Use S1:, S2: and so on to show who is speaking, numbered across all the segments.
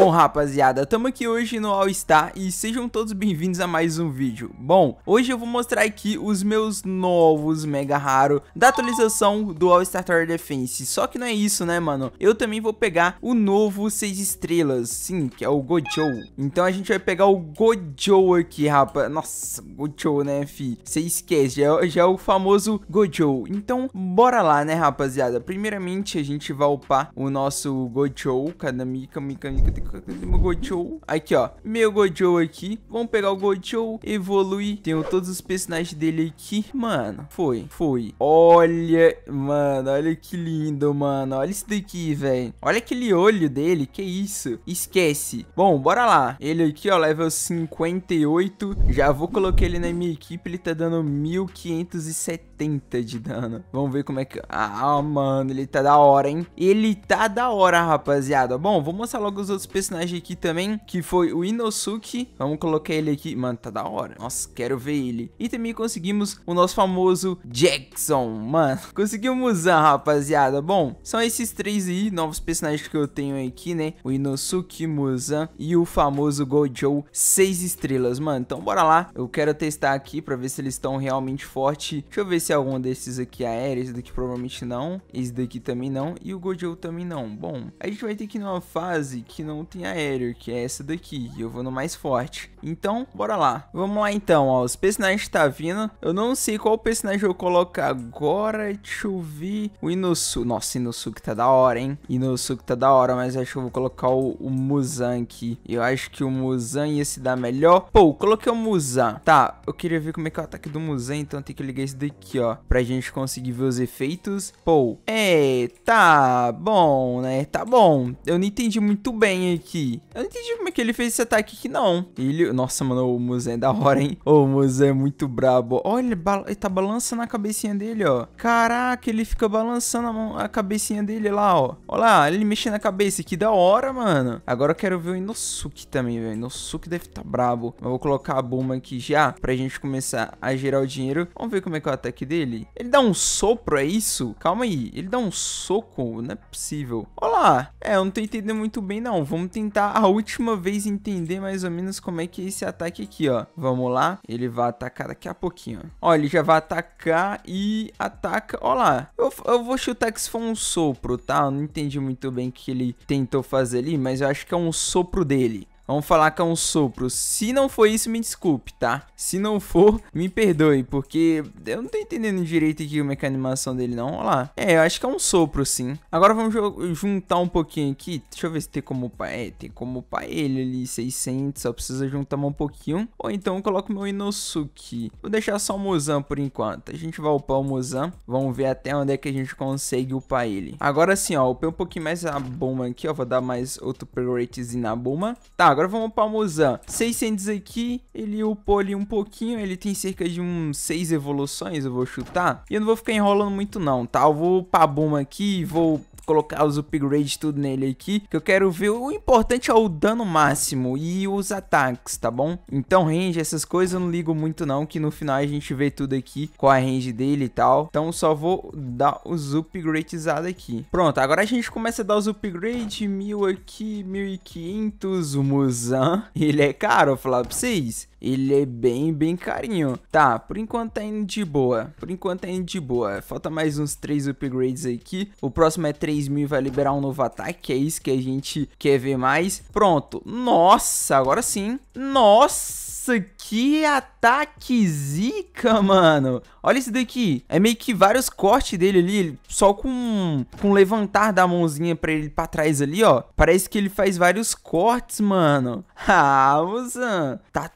S1: Bom, rapaziada, estamos aqui hoje no All Star e sejam todos bem-vindos a mais um vídeo. Bom, hoje eu vou mostrar aqui os meus novos Mega Raro da atualização do All Star Tower Defense. Só que não é isso, né, mano? Eu também vou pegar o novo 6 estrelas, sim, que é o Gojo. Então a gente vai pegar o Gojo aqui, rapa. Nossa, Gojo, né, fi? Você esquece, já é, já é o famoso Gojo. Então, bora lá, né, rapaziada? Primeiramente, a gente vai upar o nosso Gojo. Cada mica, mica, mica, meu Gojo. Aqui, ó. Meu Gojo aqui. Vamos pegar o Gojo, evoluir. Tenho todos os personagens dele aqui. Mano, foi, foi. Olha, mano, olha que lindo, mano. Olha isso daqui, velho. Olha aquele olho dele, que isso. Esquece. Bom, bora lá. Ele aqui, ó, level 58. Já vou colocar ele na minha equipe. Ele tá dando 1570. 70 de dano. Vamos ver como é que... Ah, mano, ele tá da hora, hein? Ele tá da hora, rapaziada. Bom, vou mostrar logo os outros personagens aqui também, que foi o Inosuke. Vamos colocar ele aqui. Mano, tá da hora. Nossa, quero ver ele. E também conseguimos o nosso famoso Jackson, mano. Conseguimos usar, ah, rapaziada. Bom, são esses três aí, novos personagens que eu tenho aqui, né? O Inosuke, Muzan e o famoso Gojo 6 estrelas, mano. Então bora lá. Eu quero testar aqui pra ver se eles estão realmente fortes. Deixa eu ver se se algum desses aqui aéreos, esse daqui provavelmente não, esse daqui também não, e o Gojo também não. Bom, a gente vai ter que ir numa fase que não tem aéreo, que é essa daqui, eu vou no mais forte. Então, bora lá. Vamos lá então, ó. Os personagens tá vindo. Eu não sei qual personagem eu coloco agora. Deixa eu ver. O Inosuke. Nossa, Inosuke tá da hora, hein? Inosuke tá da hora, mas acho que eu vou colocar o, o Muzan aqui. Eu acho que o Muzan ia se dar melhor. Pô, coloquei o Muzan. Tá, eu queria ver como é que é o ataque do Muzan, então tem que ligar esse daqui, ó. Pra gente conseguir ver os efeitos. Pô, é, tá bom, né? Tá bom. Eu não entendi muito bem aqui. Eu não entendi como é que ele fez esse ataque aqui, não. Ele, nossa, mano, o Museu é da hora, hein? O Museu é muito brabo. Olha, ele, tá balançando a cabecinha dele, ó. Caraca, ele fica balançando a, mão... a cabecinha dele lá, ó. Olha lá, ele mexendo a cabeça. Que da hora, mano. Agora eu quero ver o Inosuke também, velho. Inosuke deve tá brabo. Eu vou colocar a bomba aqui já pra gente começar a gerar o dinheiro. Vamos ver como é que é o ataque dele. Ele dá um sopro, é isso? Calma aí. Ele dá um soco? Não é possível. Olha lá. É, eu não tô entendendo muito bem, não. Vamos tentar a última vez entender mais ou menos como é que ataque esse ataque aqui, ó. Vamos lá. Ele vai atacar daqui a pouquinho, ó. ó ele já vai atacar e ataca. Ó lá. Eu, eu vou chutar que isso foi um sopro, tá? Eu não entendi muito bem o que ele tentou fazer ali, mas eu acho que é um sopro dele. Vamos falar que é um sopro. Se não for isso, me desculpe, tá? Se não for, me perdoe, porque eu não tô entendendo direito aqui como é que é a animação dele, não. Olha lá. É, eu acho que é um sopro, sim. Agora vamos juntar um pouquinho aqui. Deixa eu ver se tem como upar. É, tem como upar ele ali, 600. Só precisa juntar um pouquinho. Ou então eu coloco meu Inosuke. Vou deixar só o Mozan por enquanto. A gente vai upar o Mozan. Vamos ver até onde é que a gente consegue upar ele. Agora sim, ó. Upei um pouquinho mais a bomba aqui, ó. Vou dar mais outro prioritezinho na bomba. Tá, agora Agora vamos para o Mozan. 600 aqui, ele upou ali um pouquinho, ele tem cerca de uns 6 evoluções, eu vou chutar. E eu não vou ficar enrolando muito não, tá? Eu vou pra Buma aqui, vou colocar os upgrades tudo nele aqui, que eu quero ver, o importante é o dano máximo e os ataques, tá bom? Então range, essas coisas eu não ligo muito não, que no final a gente vê tudo aqui, com a range dele e tal, então só vou dar os upgradezados aqui. Pronto, agora a gente começa a dar os upgrades, mil aqui, 1500, o Muzan, ele é caro, vou falar pra vocês, ele é bem, bem carinho. Tá, por enquanto tá indo de boa. Por enquanto tá indo de boa. Falta mais uns três upgrades aqui. O próximo é 3 mil vai liberar um novo ataque, que é isso que a gente quer ver mais. Pronto. Nossa, agora sim. Nossa, que ataque zica, mano. Olha isso daqui. É meio que vários cortes dele ali, só com, com levantar da mãozinha pra ele pra trás ali, ó. Parece que ele faz vários cortes, mano. Ah, Muzan. Tá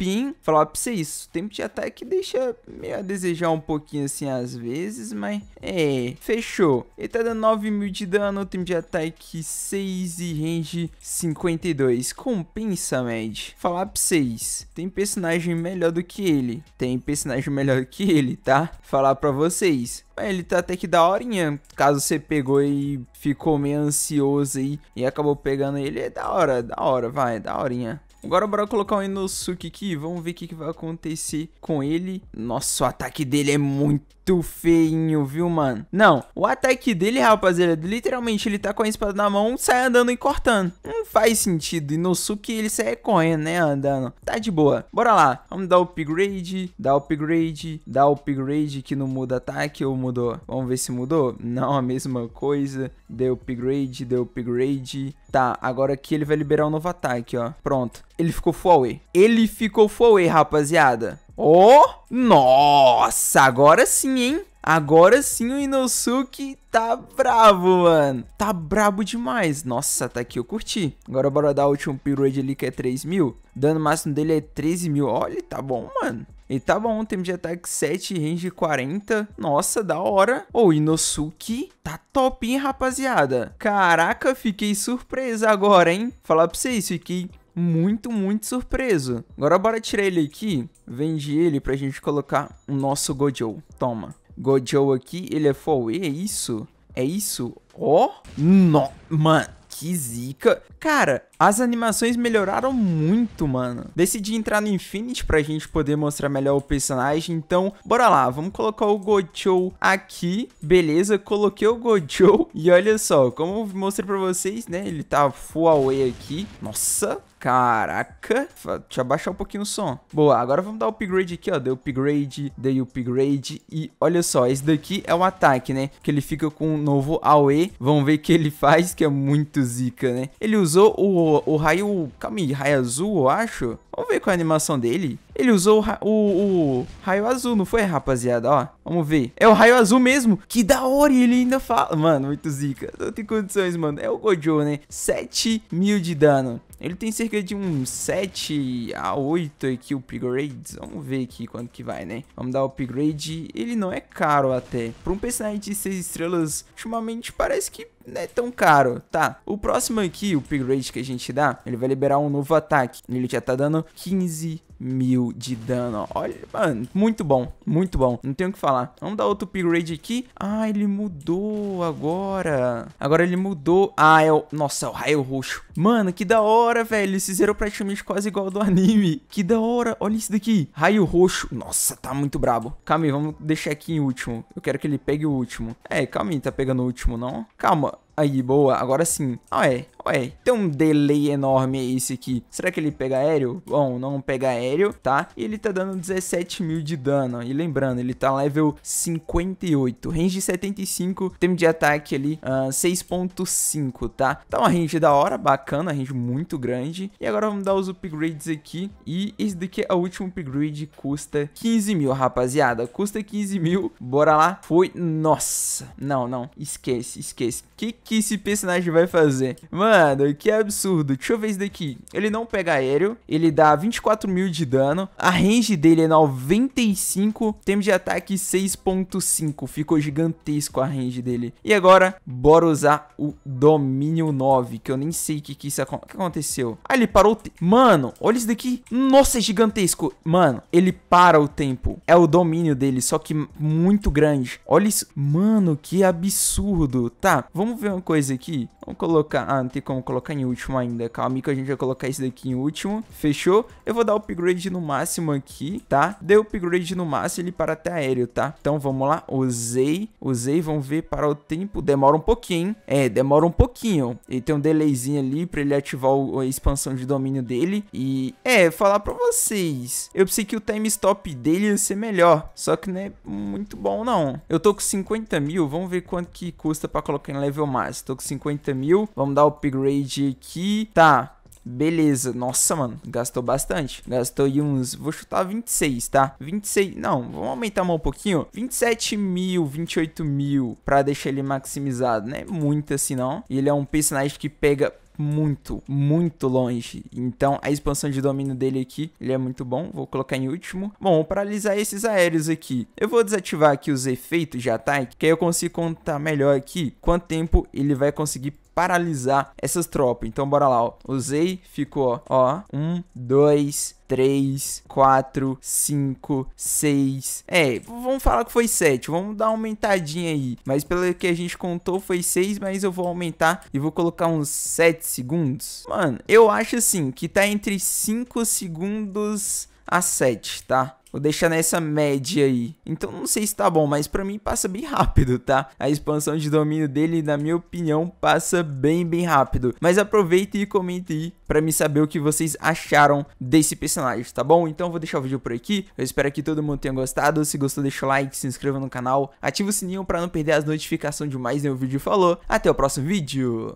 S1: hein? Falar pra vocês, isso, tempo de ataque deixa meio a desejar um pouquinho assim às vezes, mas é, fechou. Ele tá dando 9 mil de dano, tempo de ataque 6 e range 52. Compensa, Med. Falar pra vocês, tem personagem melhor do que ele. Tem personagem melhor do que ele, tá? Falar pra vocês. Mas ele tá até que da horinha. Caso você pegou e ficou meio ansioso aí e acabou pegando ele, é da hora, da hora, vai, é da horinha. Agora bora colocar o Inosuke aqui, vamos ver o que, que vai acontecer com ele. Nossa, o ataque dele é muito feinho, viu, mano? Não, o ataque dele, rapaziada, literalmente ele tá com a espada na mão, sai andando e cortando. Não faz sentido, Inosuke ele sai correndo, né, andando. Tá de boa. Bora lá, vamos dar upgrade, dar upgrade, dar upgrade que não muda ataque ou mudou? Vamos ver se mudou? Não, a mesma coisa. Deu upgrade, deu upgrade. Tá, agora aqui ele vai liberar um novo ataque, ó. Pronto. Ele ficou full away. Ele ficou full away, rapaziada. Oh! Nossa, agora sim, hein? Agora sim o Inosuke tá bravo, mano. Tá brabo demais. Nossa, tá aqui, eu curti. Agora bora dar o último upgrade ali que é 3 mil. Dano máximo dele é 13 mil. Olha, tá bom, mano. E tá bom, tempo de ataque 7, range 40. Nossa, da hora. Ô, oh, Inosuke tá top, hein, rapaziada? Caraca, fiquei surpresa agora, hein? Falar pra vocês, fiquei muito, muito surpreso. Agora bora tirar ele aqui, vende ele pra gente colocar o nosso Gojo. Toma. Gojo aqui, ele é full E, é isso? É isso? Ó, oh, mano, que zica. Cara, as animações melhoraram muito, mano. Decidi entrar no Infinity pra gente poder mostrar melhor o personagem, então bora lá, vamos colocar o Gojo aqui. Beleza, coloquei o Gojo e olha só, como eu mostrei pra vocês, né, ele tá full away aqui. Nossa, Caraca, deixa eu abaixar um pouquinho o som. Boa, agora vamos dar o upgrade aqui, ó. Dei upgrade, dei upgrade e olha só, esse daqui é o um ataque, né? Que ele fica com um novo AOE. Vamos ver o que ele faz, que é muito zica, né? Ele usou o o, raio. Calma aí, raio azul, eu acho. Vamos ver com é a animação dele. Ele usou o, o, o, raio azul, não foi, rapaziada? Ó, vamos ver. É o raio azul mesmo. Que da hora, e ele ainda fala. Mano, muito zica. Não tem condições, mano. É o Gojo, né? 7 mil de dano. Ele tem cerca de um 7 a 8 aqui, o upgrades. Vamos ver aqui quanto que vai, né? Vamos dar o upgrade. Ele não é caro até. Para um personagem de 6 estrelas, ultimamente parece que não é tão caro. Tá, o próximo aqui, o upgrade que a gente dá, ele vai liberar um novo ataque. Ele já tá dando 15 mil de dano. Olha, mano, muito bom, muito bom. Não tenho o que falar. Vamos dar outro upgrade aqui. Ah, ele mudou agora. Agora ele mudou. Ah, é o... Nossa, é o raio roxo. Mano, que da hora, velho. Esse zero praticamente quase igual ao do anime. Que da hora. Olha isso daqui. Raio roxo. Nossa, tá muito brabo. Calma aí, vamos deixar aqui em último. Eu quero que ele pegue o último. É, calma aí, tá pegando o último, não? Calma. Aí, boa. Agora sim. Ah, é. Ué, tem um delay enorme esse aqui. Será que ele pega aéreo? Bom, não pega aéreo, tá? E ele tá dando 17 mil de dano. E lembrando, ele tá level 58. Range 75, tempo de ataque ali uh, ah, 6.5, tá? Tá uma range da hora, bacana, range muito grande. E agora vamos dar os upgrades aqui. E esse daqui é o último upgrade, custa 15 mil, rapaziada. Custa 15 mil, bora lá. Foi, nossa, não, não, esquece, esquece. O que, que esse personagem vai fazer? Mano, Mano, que absurdo. Deixa eu ver isso daqui. Ele não pega aéreo, ele dá 24 mil de dano. A range dele é 95, tempo de ataque 6.5. Ficou gigantesco a range dele. E agora, bora usar o domínio 9, que eu nem sei o que, que, isso ac que aconteceu. Ah, ele parou o tempo. Mano, olha isso daqui. Nossa, é gigantesco. Mano, ele para o tempo. É o domínio dele, só que muito grande. Olha isso. Mano, que absurdo. Tá, vamos ver uma coisa aqui. Vamos colocar... Ah, não tem como colocar em último ainda. Calma que a gente vai colocar esse daqui em último. Fechou? Eu vou dar o upgrade no máximo aqui, tá? deu o upgrade no máximo ele para até aéreo, tá? Então vamos lá, usei, usei, vamos ver para o tempo. Demora um pouquinho, É, demora um pouquinho. Ele tem um delayzinho ali para ele ativar o, a expansão de domínio dele. E, é, falar para vocês, eu pensei que o time stop dele ia ser melhor, só que não é muito bom não. Eu tô com 50 mil, vamos ver quanto que custa para colocar em level máximo. Tô com 50 mil, vamos dar upgrade upgrade aqui. Tá, Beleza, nossa, mano, gastou bastante. Gastou uns, vou chutar 26, tá? 26, não, vamos aumentar mais um pouquinho. 27 mil, 28 mil pra deixar ele maximizado, né? Muito assim, não. E ele é um personagem que pega muito, muito longe. Então, a expansão de domínio dele aqui, ele é muito bom. Vou colocar em último. Bom, para alisar esses aéreos aqui, eu vou desativar aqui os efeitos de ataque, tá? que aí eu consigo contar melhor aqui quanto tempo ele vai conseguir paralisar essas tropas. Então, bora lá, ó. Usei, ficou, ó, um, dois, 3, 4, 5, 6. É, vamos falar que foi 7. Vamos dar uma aumentadinha aí. Mas pelo que a gente contou foi 6, mas eu vou aumentar e vou colocar uns 7 segundos. Mano, eu acho assim que tá entre 5 segundos a 7, tá? Vou deixar nessa média aí. Então não sei se tá bom, mas para mim passa bem rápido, tá? A expansão de domínio dele, na minha opinião, passa bem, bem rápido. Mas aproveita e comenta aí para me saber o que vocês acharam desse personagem, tá bom? Então vou deixar o vídeo por aqui. Eu espero que todo mundo tenha gostado. Se gostou, deixa o like, se inscreva no canal, ativa o sininho para não perder as notificações de mais nenhum vídeo. Falou, até o próximo vídeo!